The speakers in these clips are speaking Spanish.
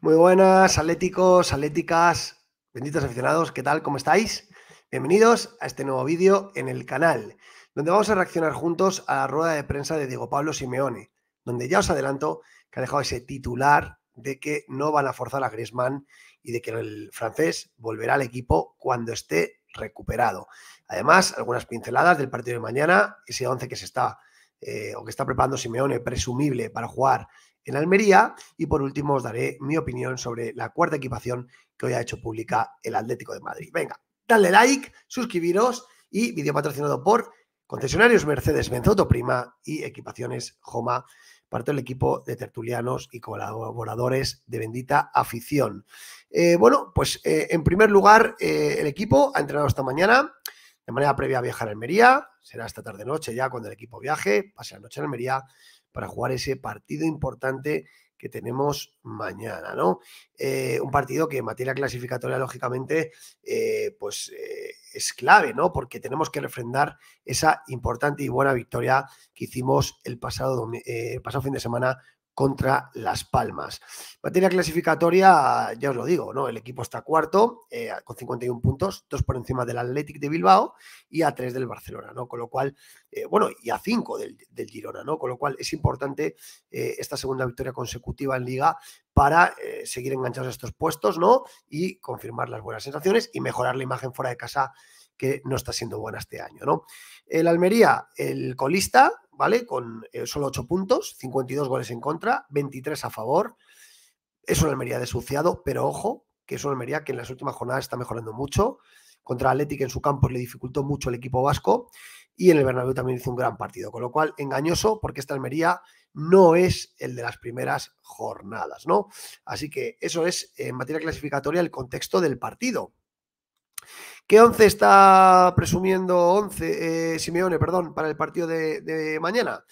Muy buenas, atléticos, atléticas, benditos aficionados, ¿qué tal? ¿Cómo estáis? Bienvenidos a este nuevo vídeo en el canal, donde vamos a reaccionar juntos a la rueda de prensa de Diego Pablo Simeone, donde ya os adelanto que ha dejado ese titular de que no van a forzar a Griezmann y de que el francés volverá al equipo cuando esté recuperado. Además, algunas pinceladas del partido de mañana, ese 11 que se está eh, o que está preparando Simeone, presumible para jugar en Almería. Y por último os daré mi opinión sobre la cuarta equipación que hoy ha hecho pública el Atlético de Madrid. Venga, dale like, suscribiros y vídeo patrocinado por concesionarios Mercedes-Benz Prima y equipaciones Joma parte del equipo de tertulianos y colaboradores de Bendita Afición. Eh, bueno, pues eh, en primer lugar, eh, el equipo ha entrenado esta mañana. De manera previa a viajar a Almería, será esta tarde-noche ya cuando el equipo viaje, pase la noche en Almería para jugar ese partido importante que tenemos mañana, ¿no? Eh, un partido que en materia clasificatoria, lógicamente, eh, pues eh, es clave, ¿no? Porque tenemos que refrendar esa importante y buena victoria que hicimos el pasado fin de semana contra Las Palmas. Materia clasificatoria, ya os lo digo, ¿no? El equipo está cuarto, eh, con 51 puntos, dos por encima del Athletic de Bilbao y a tres del Barcelona, ¿no? Con lo cual, eh, bueno, y a cinco del, Girona, ¿no? Con lo cual es importante eh, esta segunda victoria consecutiva en Liga para seguir enganchados a estos puestos, ¿no? Y confirmar las buenas sensaciones y mejorar la imagen fuera de casa que no está siendo buena este año, ¿no? El Almería, el colista, ¿vale? Con eh, solo 8 puntos, 52 goles en contra, 23 a favor. Es un Almería desuciado, pero ojo, que es un Almería que en las últimas jornadas está mejorando mucho. Contra Atlético en su campo le dificultó mucho el equipo vasco y en el Bernabéu también hizo un gran partido, con lo cual engañoso porque este Almería no es el de las primeras jornadas, ¿no? Así que eso es en materia clasificatoria el contexto del partido. ¿Qué once está presumiendo once eh, Simeone, perdón, para el partido de, mañana?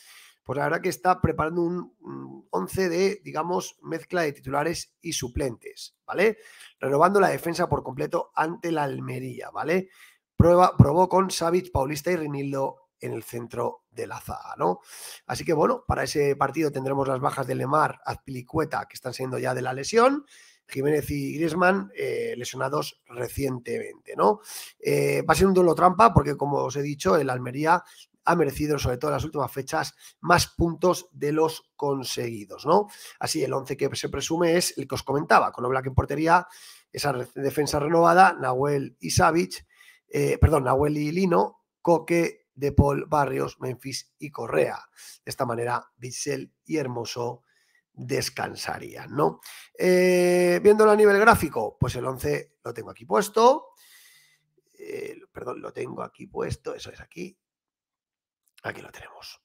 Pues la verdad que está preparando un 11 de, digamos, mezcla de titulares y suplentes, ¿vale? Renovando la defensa por completo ante la Almería, ¿vale? Prueba, probó con Savic, Paulista y Rinildo en el centro de la zaga, ¿no? Así que bueno, para ese partido tendremos las bajas de Lemar, Azpilicueta, que están siendo ya de la lesión, Jiménez y Griezmann eh, lesionados recientemente, ¿no? Eh, va a ser un duelo trampa porque, como os he dicho, el Almería ha merecido, sobre todo en las últimas fechas, más puntos de los conseguidos, ¿no? Así, el 11 que se presume es el que os comentaba, con Oblak en portería, esa defensa renovada, Nahuel y eh, perdón, Nahuel y Lino, Coque, De Paul, Barrios, Memphis y Correa. De esta manera, Bissell y Hermoso descansarían, ¿no? Eh, viéndolo a nivel gráfico, pues el 11 lo tengo aquí puesto. Eh, perdón, lo tengo aquí puesto, eso es aquí. Aquí lo tenemos.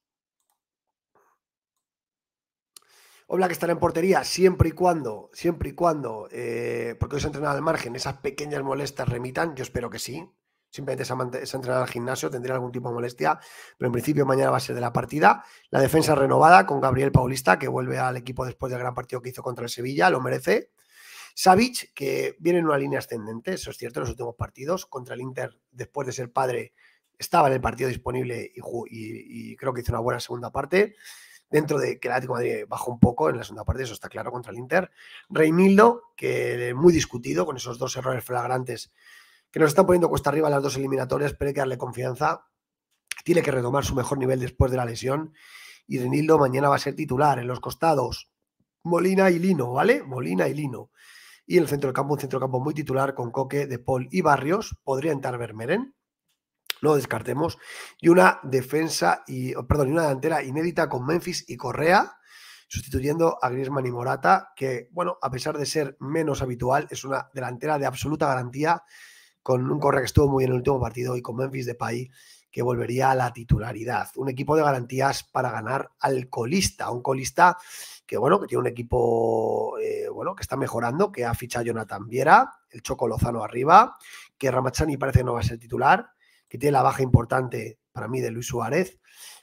que estará en portería siempre y cuando, siempre y cuando, eh, porque os se entrenado al margen, esas pequeñas molestas remitan, yo espero que sí, Simplemente se ha, entrenado al gimnasio, tendría algún tipo de molestia, pero en principio mañana va a ser de la partida. La defensa renovada con Gabriel Paulista, que vuelve al equipo después del gran partido que hizo contra el Sevilla, lo merece. Savic, que viene en una línea ascendente, eso es cierto, en los últimos partidos contra el Inter, después de ser padre, estaba en el partido disponible y, creo que hizo una buena segunda parte. Dentro de que el Atlético de Madrid bajó un poco en la segunda parte, eso está claro contra el Inter. Reimildo, que muy discutido con esos dos errores flagrantes que nos están poniendo cuesta arriba las dos eliminatorias, pero hay que darle confianza. Tiene que retomar su mejor nivel después de la lesión. Y Renildo mañana va a ser titular en los costados. Molina y Lino, ¿vale? Molina y Lino. Y en el centro del campo, un centro del campo muy titular con Coque, De Paul y Barrios. Podría entrar Vermeren, no descartemos. Y una defensa, y, oh, perdón, y una delantera inédita con Memphis y Correa, sustituyendo a Griezmann y Morata, que, bueno, a pesar de ser menos habitual, es una delantera de absoluta garantía con un correo que estuvo muy bien en el último partido y con Memphis Depay que volvería a la titularidad. Un equipo de garantías para ganar al colista, un colista que bueno, que tiene un equipo eh, bueno, que está mejorando, que ha fichado Jonathan Viera, el Choco Lozano arriba, que Ramachani parece que no va a ser titular, que tiene la baja importante para mí de Luis Suárez,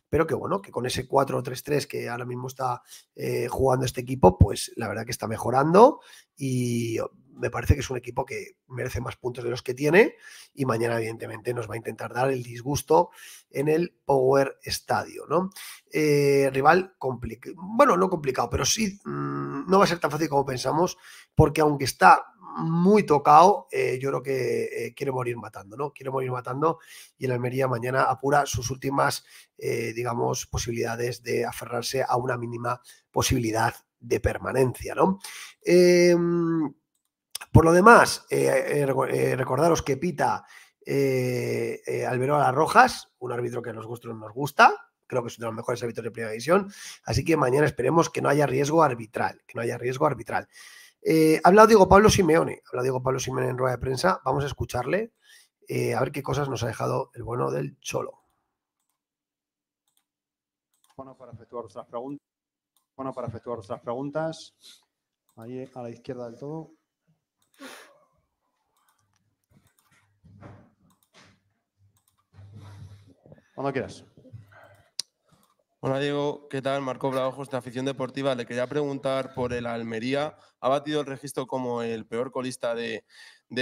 pero que bueno, que con ese 4-3-3 que ahora mismo está eh, jugando este equipo, pues la verdad que está mejorando y me parece que es un equipo que merece más puntos de los que tiene y mañana evidentemente nos va a intentar dar el disgusto en el Power Estadio, ¿no? Eh, rival complicado, bueno, no complicado, pero sí mm, no va a ser tan fácil como pensamos porque aunque está muy tocado, eh, yo creo que eh, quiere morir matando, ¿no? Quiere morir matando y el Almería mañana apura sus últimas, digamos, posibilidades de aferrarse a una mínima posibilidad de permanencia, ¿no? Em, por lo demás, eh, eh, eh, recordaros que pita eh, las Rojas, un árbitro que a no nos gusta, creo que es uno de los mejores árbitros de primera división, así que mañana esperemos que no haya riesgo arbitral, que no haya riesgo arbitral. ha hablado Diego Pablo Simeone, ha hablado Diego Pablo Simeone en rueda de prensa, vamos a escucharle, a ver qué cosas nos ha dejado el bueno del Cholo. Bueno, para efectuar nuestras preguntas. Bueno, para efectuar nuestras preguntas. Ahí a la izquierda del todo. quieras. Hola Diego, ¿qué tal? Marco Bravo, de Afición Deportiva. Le quería preguntar por el Almería. Ha batido el registro como el peor colista de,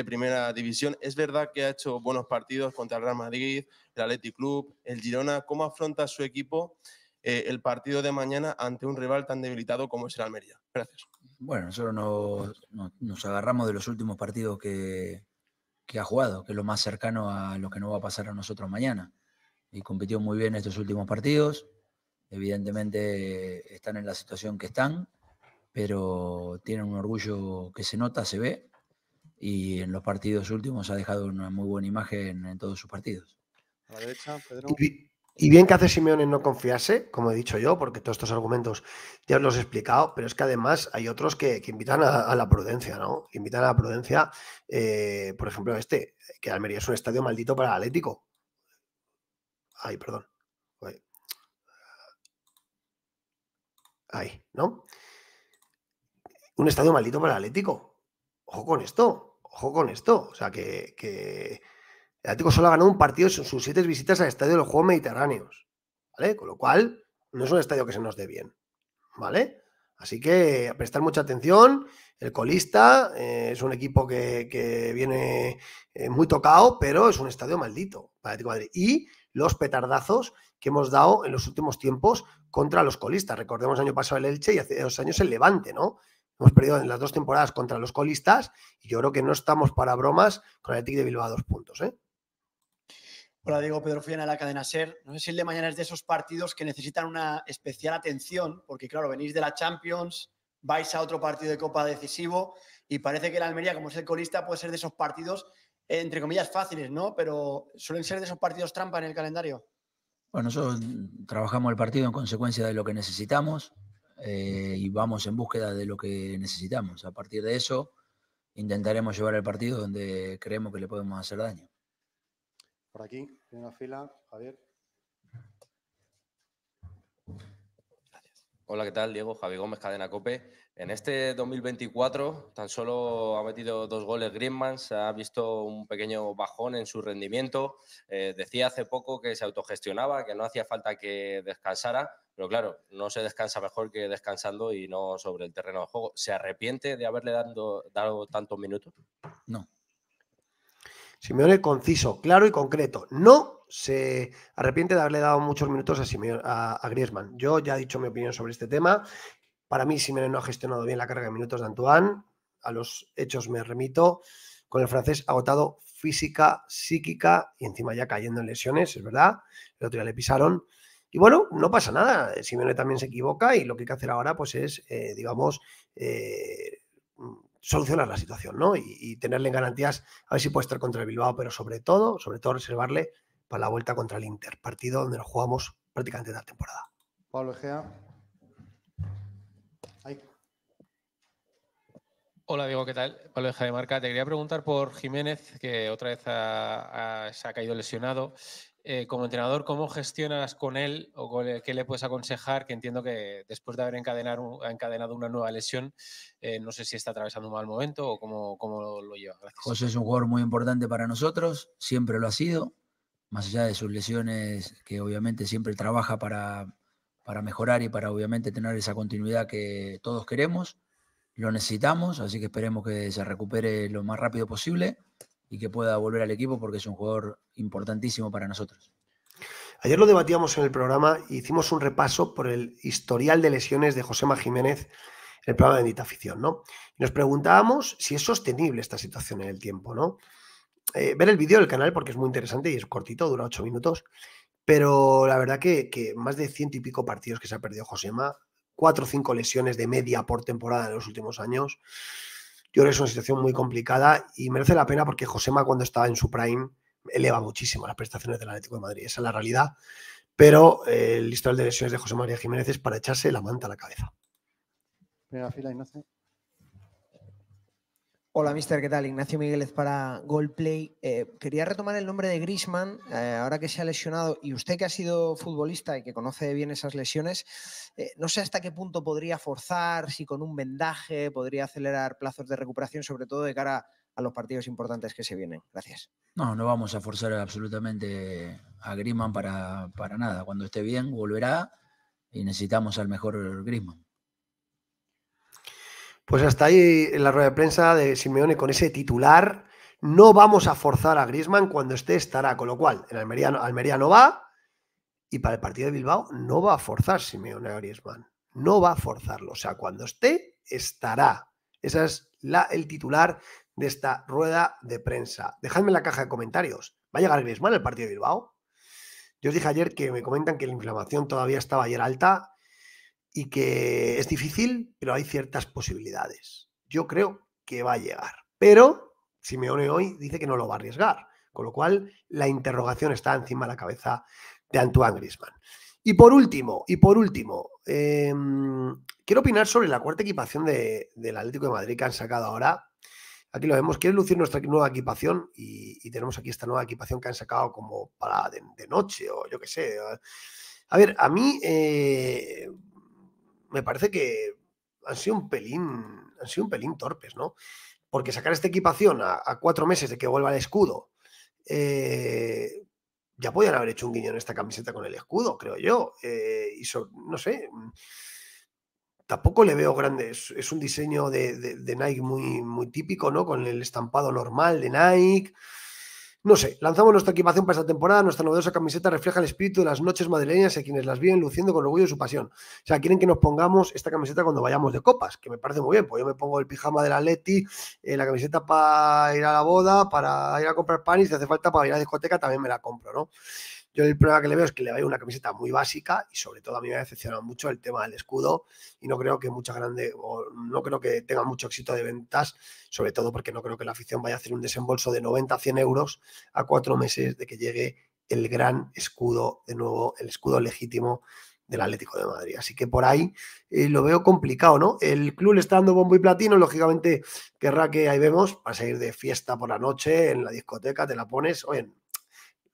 Primera División. Es verdad que ha hecho buenos partidos contra el Real Madrid, el Athletic Club, el Girona. ¿Cómo afronta su equipo eh, el partido de mañana ante un rival tan debilitado como es el Almería? Gracias. Bueno, nosotros nos, agarramos de los últimos partidos que, que ha jugado, que es lo más cercano a lo que nos va a pasar a nosotros mañana y compitió muy bien estos últimos partidos. Evidentemente están en la situación que están, pero tienen un orgullo que se nota, se ve, y en los partidos últimos ha dejado una muy buena imagen en todos sus partidos. Y bien que hace Simeón en no confiarse, como he dicho yo, porque todos estos argumentos ya los he explicado, pero es que además hay otros que, invitan a, la prudencia, ¿no? invitan a la prudencia, por ejemplo, este, que Almería es un estadio maldito para el Atlético. Ay, perdón. Ahí, ¿no? Un estadio maldito para el Atlético. Ojo con esto, ojo con esto. O sea, que, el Atlético solo ha ganado un partido en sus siete visitas al estadio de los Juegos Mediterráneos. ¿Vale? Con lo cual, no es un estadio que se nos dé bien. ¿Vale? Así que a prestar mucha atención. El colista eh, es un equipo que, viene eh, muy tocado, pero es un estadio maldito para Atlético Madrid. Y los petardazos que hemos dado en los últimos tiempos contra los colistas. Recordemos el año pasado el Elche y hace dos años el Levante, ¿no? Hemos perdido en las dos temporadas contra los colistas y yo creo que no estamos para bromas con el Atlético de Bilbao a dos puntos, ¿eh? Hola, Diego Pedro fui de la cadena Ser. No sé si el de mañana es de esos partidos que necesitan una especial atención, porque claro, venís de la Champions, vais a otro partido de Copa decisivo y parece que la Almería, como es el colista, puede ser de esos partidos, entre comillas, fáciles, ¿no? Pero suelen ser de esos partidos trampa en el calendario. Bueno, nosotros trabajamos el partido en consecuencia de lo que necesitamos eh, y vamos en búsqueda de lo que necesitamos. A partir de eso, intentaremos llevar el partido donde creemos que le podemos hacer daño. Por aquí, en una fila, Javier. Hola, ¿qué tal? Diego, Javi Gómez, Cadena Cope. En este 2024 tan solo ha metido dos goles Griezmann, se ha visto un pequeño bajón en su rendimiento. Eh, decía hace poco que se autogestionaba, que no hacía falta que descansara, pero claro, no se descansa mejor que descansando y no sobre el terreno de juego. ¿Se arrepiente de haberle dando dado tantos minutos? No, Simeone conciso, claro y concreto. No se arrepiente de haberle dado muchos minutos a, Griesman. a, Griezmann. Yo ya he dicho mi opinión sobre este tema. Para mí, Simeone no ha gestionado bien la carga de minutos de Antoine. A los hechos me remito. Con el francés agotado física, psíquica y encima ya cayendo en lesiones, es verdad. El otro día le pisaron. Y bueno, no pasa nada. Simeone también se equivoca y lo que hay que hacer ahora pues es, eh, digamos, eh, solucionar la situación, ¿no? Y, tenerle garantías, a ver si puede estar contra el Bilbao, pero sobre todo, sobre todo reservarle para la vuelta contra el Inter, partido donde nos jugamos prácticamente toda la temporada. Pablo Egea. Hola Diego, ¿qué tal? Pablo Egea de Marca. Te quería preguntar por Jiménez, que otra vez se ha caído lesionado. Eh, como entrenador, ¿cómo gestionas con él o qué le puedes aconsejar? Que entiendo que después de haber encadenado, una nueva lesión, eh, no sé si está atravesando un mal momento o cómo, lo lleva. José es un jugador muy importante para nosotros, siempre lo ha sido, más allá de sus lesiones, que obviamente siempre trabaja para, para mejorar y para obviamente tener esa continuidad que todos queremos. Lo necesitamos, así que esperemos que se recupere lo más rápido posible y que pueda volver al equipo porque es un jugador importantísimo para nosotros. Ayer lo debatíamos en el programa y hicimos un repaso por el historial de lesiones de Josema Jiménez el programa de Bendita Afición, ¿no? nos preguntábamos si es sostenible esta situación en el tiempo, ¿no? Eh, ver el vídeo del canal porque es muy interesante y es cortito, dura ocho minutos, pero la verdad que, que más de ciento y pico partidos que se ha perdido Josema, cuatro o cinco lesiones de media por temporada en los últimos años yo creo que es una situación muy complicada y merece la pena porque Josema cuando estaba en su prime eleva muchísimo las prestaciones del Atlético de Madrid, esa es la realidad, pero eh, el historial de lesiones de José María Jiménez es para echarse la manta a la cabeza. fila, Hola, mister. ¿Qué tal? Ignacio Migueles para Goldplay. Eh, quería retomar el nombre de Grisman, eh, ahora que se ha lesionado, y usted que ha sido futbolista y que conoce bien esas lesiones, eh, no sé hasta qué punto podría forzar, si con un vendaje podría acelerar plazos de recuperación, sobre todo de cara a los partidos importantes que se vienen. Gracias. No, no vamos a forzar absolutamente a Grisman para, para nada. Cuando esté bien, volverá y necesitamos al mejor Grisman. Pues hasta ahí en la rueda de prensa de Simeone con ese titular. No vamos a forzar a Griezmann cuando esté estará, con lo cual en Almería, Almería no va y para el partido de Bilbao no va a forzar Simeone a Griezmann. No va a forzarlo, o sea, cuando esté estará. Ese es la, el titular de esta rueda de prensa. Dejadme en la caja de comentarios. ¿Va a llegar Griezmann al partido de Bilbao? Yo os dije ayer que me comentan que la inflamación todavía estaba ayer alta y que es difícil, pero hay ciertas posibilidades. Yo creo que va a llegar. Pero Simeone hoy dice que no lo va a arriesgar, con lo cual la interrogación está encima de la cabeza de Antoine Grisman. Y por último, y por último, em, quiero opinar sobre la cuarta equipación del Atlético de Madrid que han sacado ahora. Aquí lo vemos, quieren lucir nuestra nueva equipación y, tenemos aquí esta nueva equipación que han sacado como para de, noche o yo qué sé. A ver, a mí eh, me parece que han sido un pelín, han sido un pelín torpes, ¿no? Porque sacar esta equipación a, cuatro meses de que vuelva el escudo, eh, ya podían haber hecho un guiño en esta camiseta con el escudo, creo yo. Eh, y no sé, mm, tampoco le veo grande. Es, un diseño de, Nike muy, muy típico, ¿no? Con el estampado normal de Nike. No sé, lanzamos nuestra equipación para esta temporada. Nuestra novedosa camiseta refleja el espíritu de las noches madrileñas y quienes las viven luciendo con orgullo y su pasión. O sea, quieren que nos pongamos esta camiseta cuando vayamos de copas, que me parece muy bien. Pues yo me pongo el pijama del Atleti, eh, la camiseta para ir a la boda, para ir a comprar pan y si hace falta para ir a la discoteca también me la compro, ¿no? Yo el problema que le veo es que le vaya una camiseta muy básica y sobre todo a mí me ha decepcionado mucho el tema del escudo y no creo que mucha grande no creo que tenga mucho éxito de ventas, sobre todo porque no creo que la afición vaya a hacer un desembolso de 90 a 100 euros a cuatro meses de que llegue el gran escudo, de nuevo, el escudo legítimo del Atlético de Madrid. Así que por ahí eh, lo veo complicado, ¿no? El club le está dando bombo y platino, lógicamente querrá que ahí vemos, para salir de fiesta por la noche, en la discoteca, te la pones, o en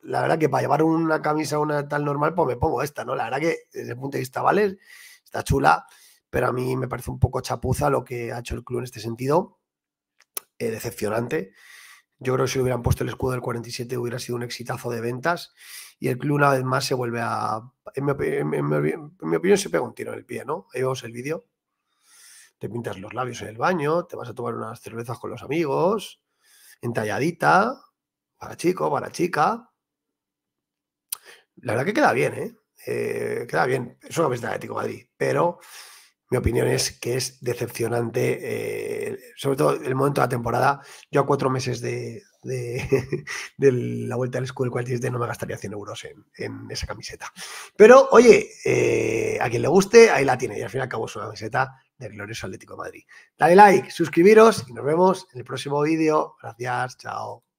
la verdad que para llevar una camisa una tal normal, pues me pongo esta, ¿no? La verdad que desde el punto de vista, ¿vale? Está chula, pero a mí me parece un poco chapuza lo que ha hecho el club en este sentido. Eh, decepcionante. Yo creo que si hubieran puesto el escudo del 47 hubiera sido un exitazo de ventas y el club una vez más se vuelve a... En mi, opinión se pega un tiro en el pie, ¿no? Ahí vemos el vídeo. Te pintas los labios en el baño, te vas a tomar unas cervezas con los amigos, entalladita, para chico, para chica, la verdad que queda bien, ¿eh? eh queda bien. Es una vez de Atlético Madrid, pero mi opinión es que es decepcionante, eh, sobre todo el momento de la temporada. Yo a cuatro meses de, de, la vuelta al escudo del 47 no me gastaría 100 euros en, esa camiseta. Pero oye, eh, a quien le guste, ahí la tiene. Y al fin y al cabo es una camiseta del glorioso Atlético Madrid. Dale like, suscribiros y nos vemos en el próximo vídeo. Gracias, chao.